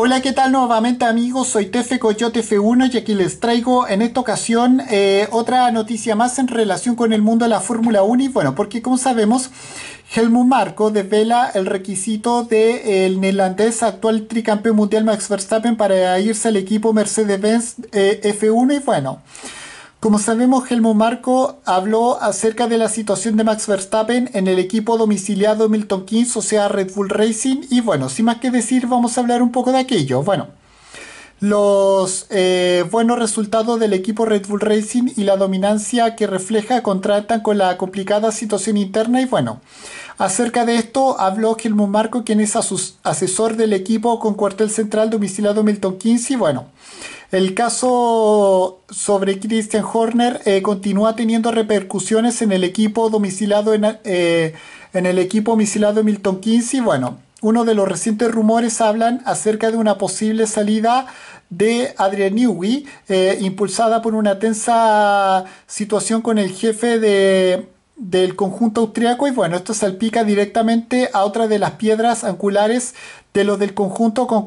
Hola, ¿qué tal nuevamente amigos? Soy Tefe Coyote F1 y aquí les traigo en esta ocasión eh, otra noticia más en relación con el mundo de la Fórmula 1 y bueno, porque como sabemos, Helmut Marco desvela el requisito del de neerlandés actual tricampeón mundial Max Verstappen para irse al equipo Mercedes-Benz eh, F1 y bueno... Como sabemos, Helmut Marco habló acerca de la situación de Max Verstappen en el equipo domiciliado Milton Keynes, o sea Red Bull Racing, y bueno, sin más que decir, vamos a hablar un poco de aquello. Bueno, los eh, buenos resultados del equipo Red Bull Racing y la dominancia que refleja contratan con la complicada situación interna y bueno, acerca de esto habló Helmut Marco, quien es asesor del equipo con cuartel central domiciliado Milton Keynes, y bueno. El caso sobre Christian Horner eh, continúa teniendo repercusiones en el equipo domicilado en, eh, el equipo domicilado Milton y Bueno, uno de los recientes rumores hablan acerca de una posible salida de Adrian Newey, eh, impulsada por una tensa situación con el jefe de del conjunto austriaco y bueno, esto salpica directamente a otra de las piedras angulares de los del conjunto con,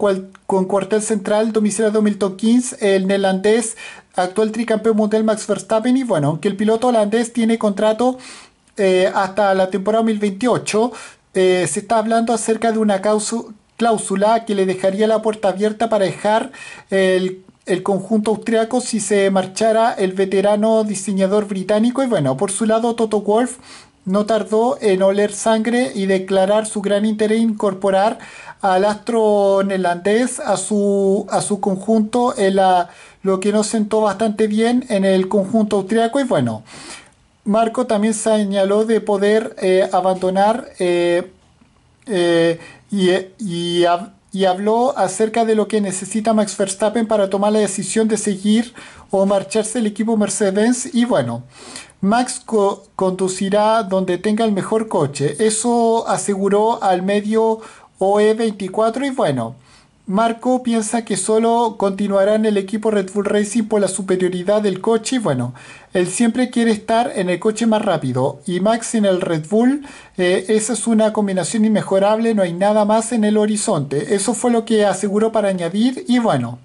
con cuartel central domiciliado de Milton el neerlandés actual tricampeón mundial Max Verstappen y bueno, aunque el piloto holandés tiene contrato eh, hasta la temporada 2028, eh, se está hablando acerca de una cláusula que le dejaría la puerta abierta para dejar el el conjunto austriaco si se marchara el veterano diseñador británico. Y bueno, por su lado, Toto Wolf no tardó en oler sangre y declarar su gran interés en incorporar al astro neerlandés a su, a su conjunto, en ah, lo que nos sentó bastante bien en el conjunto austriaco. Y bueno, Marco también señaló de poder eh, abandonar eh, eh, y, y y habló acerca de lo que necesita Max Verstappen para tomar la decisión de seguir o marcharse el equipo Mercedes y bueno, Max conducirá donde tenga el mejor coche. Eso aseguró al medio OE24 y bueno. Marco piensa que solo continuará en el equipo Red Bull Racing por la superioridad del coche. Y Bueno, él siempre quiere estar en el coche más rápido. Y Max en el Red Bull, eh, esa es una combinación inmejorable, no hay nada más en el horizonte. Eso fue lo que aseguró para añadir. Y bueno,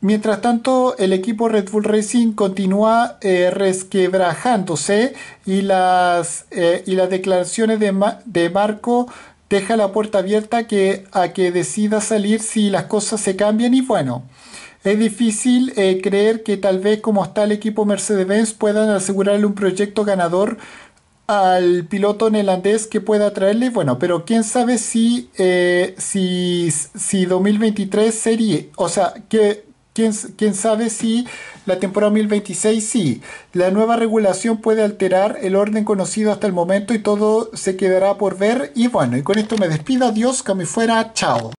Mientras tanto, el equipo Red Bull Racing continúa eh, resquebrajándose y las, eh, y las declaraciones de, de Marco deja la puerta abierta que, a que decida salir si las cosas se cambian y bueno. Es difícil eh, creer que tal vez como está el equipo Mercedes-Benz puedan asegurarle un proyecto ganador al piloto neerlandés que pueda traerle. Bueno, pero quién sabe si, eh, si, si 2023 sería, o sea, que, ¿Quién, ¿Quién, sabe si la temporada 2026 sí? La nueva regulación puede alterar el orden conocido hasta el momento y todo se quedará por ver. Y bueno, y con esto me despido. Adiós, que me fuera. Chao.